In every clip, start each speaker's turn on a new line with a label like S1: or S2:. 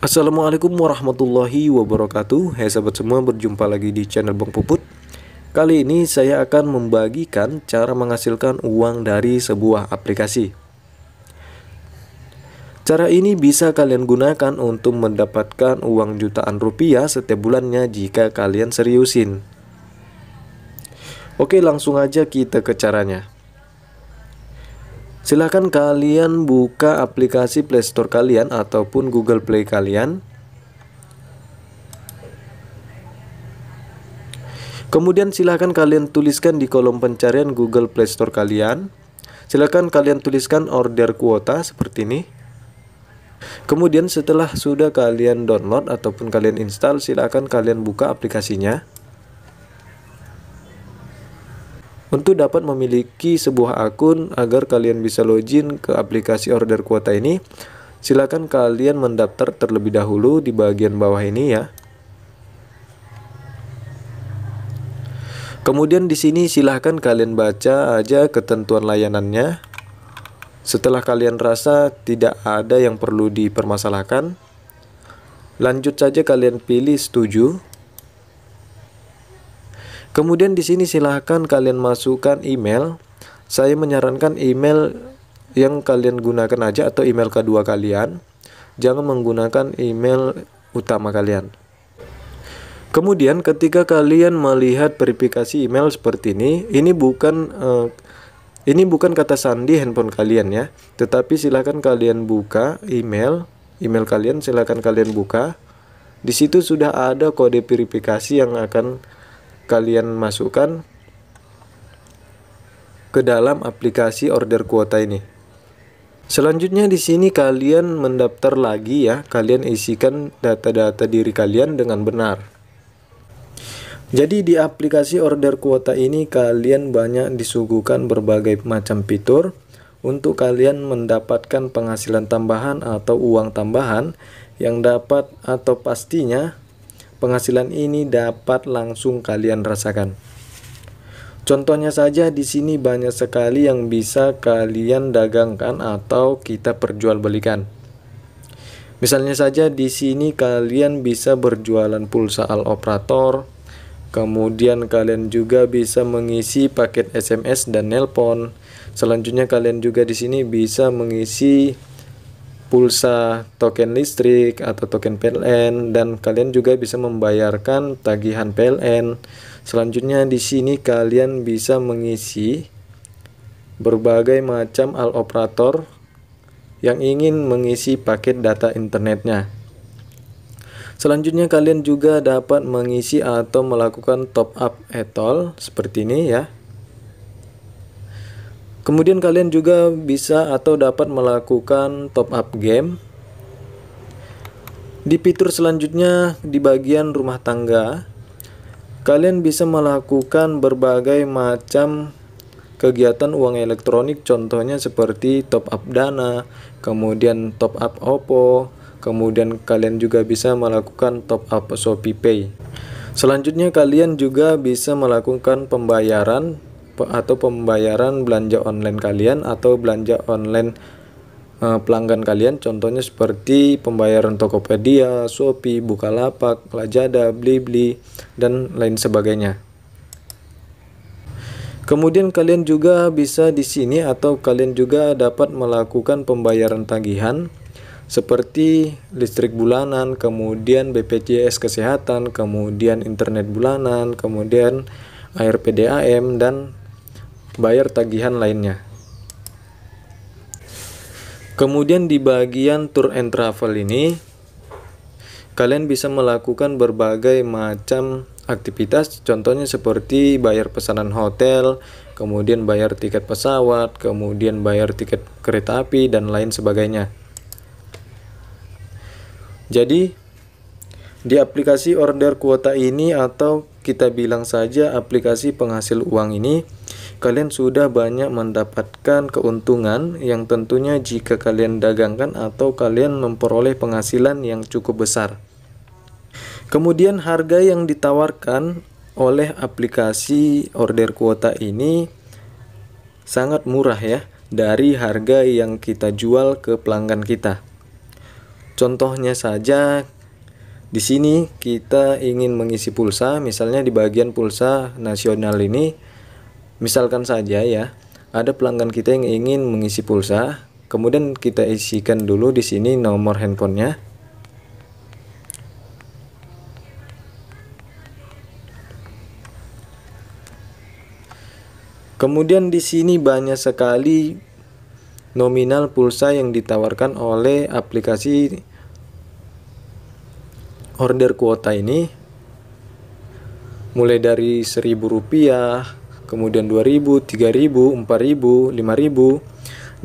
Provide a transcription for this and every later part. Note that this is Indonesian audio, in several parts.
S1: Assalamualaikum warahmatullahi wabarakatuh Hai hey, sahabat semua berjumpa lagi di channel Bang Puput Kali ini saya akan membagikan cara menghasilkan uang dari sebuah aplikasi Cara ini bisa kalian gunakan untuk mendapatkan uang jutaan rupiah setiap bulannya jika kalian seriusin Oke langsung aja kita ke caranya Silahkan kalian buka aplikasi Play Store kalian ataupun Google Play kalian. Kemudian silahkan kalian tuliskan di kolom pencarian Google Play Store kalian. Silahkan kalian tuliskan order kuota seperti ini. Kemudian setelah sudah kalian download ataupun kalian install, silahkan kalian buka aplikasinya. Untuk dapat memiliki sebuah akun agar kalian bisa login ke aplikasi order kuota ini, silakan kalian mendaftar terlebih dahulu di bagian bawah ini ya. Kemudian di sini silahkan kalian baca aja ketentuan layanannya. Setelah kalian rasa tidak ada yang perlu dipermasalahkan, lanjut saja kalian pilih setuju. Kemudian di sini silahkan kalian masukkan email. Saya menyarankan email yang kalian gunakan aja atau email kedua kalian. Jangan menggunakan email utama kalian. Kemudian ketika kalian melihat verifikasi email seperti ini, ini bukan eh, ini bukan kata sandi handphone kalian ya, tetapi silahkan kalian buka email, email kalian silahkan kalian buka. Di situ sudah ada kode verifikasi yang akan kalian masukkan ke dalam aplikasi order kuota ini. Selanjutnya di sini kalian mendaftar lagi ya, kalian isikan data-data diri kalian dengan benar. Jadi di aplikasi order kuota ini kalian banyak disuguhkan berbagai macam fitur untuk kalian mendapatkan penghasilan tambahan atau uang tambahan yang dapat atau pastinya penghasilan ini dapat langsung kalian rasakan. Contohnya saja di sini banyak sekali yang bisa kalian dagangkan atau kita perjualbelikan. Misalnya saja di sini kalian bisa berjualan pulsa al operator, Kemudian kalian juga bisa mengisi paket SMS dan nelpon. Selanjutnya kalian juga di sini bisa mengisi pulsa token listrik atau token PLN dan kalian juga bisa membayarkan tagihan PLN. Selanjutnya di sini kalian bisa mengisi berbagai macam al operator yang ingin mengisi paket data internetnya. Selanjutnya kalian juga dapat mengisi atau melakukan top up etol seperti ini ya. Kemudian kalian juga bisa atau dapat melakukan top up game. Di fitur selanjutnya di bagian rumah tangga, kalian bisa melakukan berbagai macam kegiatan uang elektronik contohnya seperti top up Dana, kemudian top up Oppo, kemudian kalian juga bisa melakukan top up ShopeePay Selanjutnya kalian juga bisa melakukan pembayaran atau pembayaran belanja online kalian atau belanja online eh, pelanggan kalian contohnya seperti pembayaran Tokopedia, Shopee, Bukalapak, Lazada, Blibli dan lain sebagainya. Kemudian kalian juga bisa di sini atau kalian juga dapat melakukan pembayaran tagihan seperti listrik bulanan, kemudian BPJS kesehatan, kemudian internet bulanan, kemudian air PDAM dan bayar tagihan lainnya. Kemudian di bagian tour and travel ini, kalian bisa melakukan berbagai macam aktivitas, contohnya seperti bayar pesanan hotel, kemudian bayar tiket pesawat, kemudian bayar tiket kereta api, dan lain sebagainya. Jadi, di aplikasi order kuota ini atau kita bilang saja aplikasi penghasil uang ini, kalian sudah banyak mendapatkan keuntungan yang tentunya jika kalian dagangkan atau kalian memperoleh penghasilan yang cukup besar. Kemudian harga yang ditawarkan oleh aplikasi order kuota ini sangat murah ya dari harga yang kita jual ke pelanggan kita. Contohnya saja di sini kita ingin mengisi pulsa misalnya di bagian pulsa nasional ini Misalkan saja ya, ada pelanggan kita yang ingin mengisi pulsa, kemudian kita isikan dulu di sini nomor handphonenya. Kemudian di sini banyak sekali nominal pulsa yang ditawarkan oleh aplikasi order kuota ini mulai dari seribu rupiah kemudian 2000, 3000, 4000, 5000.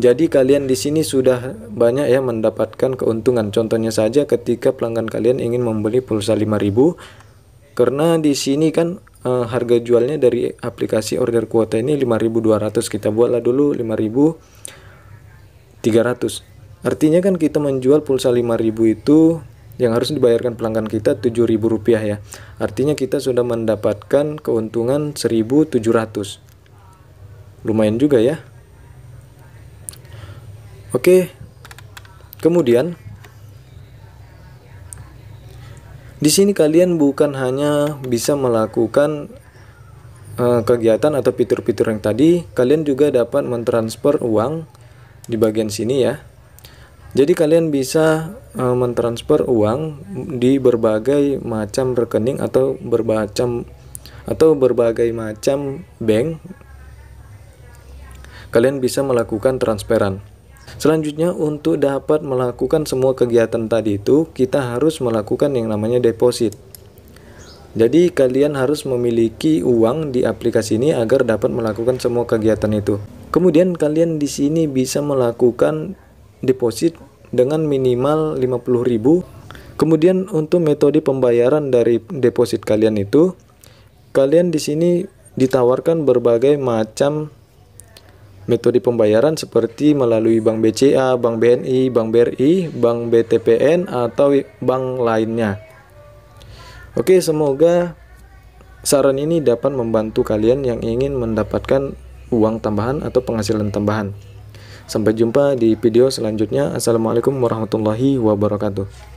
S1: Jadi kalian di sini sudah banyak ya mendapatkan keuntungan. Contohnya saja ketika pelanggan kalian ingin membeli pulsa 5000 karena di sini kan e, harga jualnya dari aplikasi order kuota ini 5200. Kita buatlah dulu 5000 300. Artinya kan kita menjual pulsa 5000 itu yang harus dibayarkan pelanggan kita Rp7.000 ya. Artinya kita sudah mendapatkan keuntungan 1.700. Lumayan juga ya. Oke. Kemudian di sini kalian bukan hanya bisa melakukan eh, kegiatan atau fitur-fitur yang tadi, kalian juga dapat mentransfer uang di bagian sini ya. Jadi kalian bisa e, mentransfer uang di berbagai macam rekening atau bermacam atau berbagai macam bank. Kalian bisa melakukan transferan. Selanjutnya untuk dapat melakukan semua kegiatan tadi itu kita harus melakukan yang namanya deposit. Jadi kalian harus memiliki uang di aplikasi ini agar dapat melakukan semua kegiatan itu. Kemudian kalian di sini bisa melakukan deposit dengan minimal 50.000. Kemudian untuk metode pembayaran dari deposit kalian itu kalian di sini ditawarkan berbagai macam metode pembayaran seperti melalui Bank BCA, Bank BNI, Bank BRI, Bank BTPN atau bank lainnya. Oke, semoga saran ini dapat membantu kalian yang ingin mendapatkan uang tambahan atau penghasilan tambahan. Sampai jumpa di video selanjutnya. Assalamualaikum warahmatullahi wabarakatuh.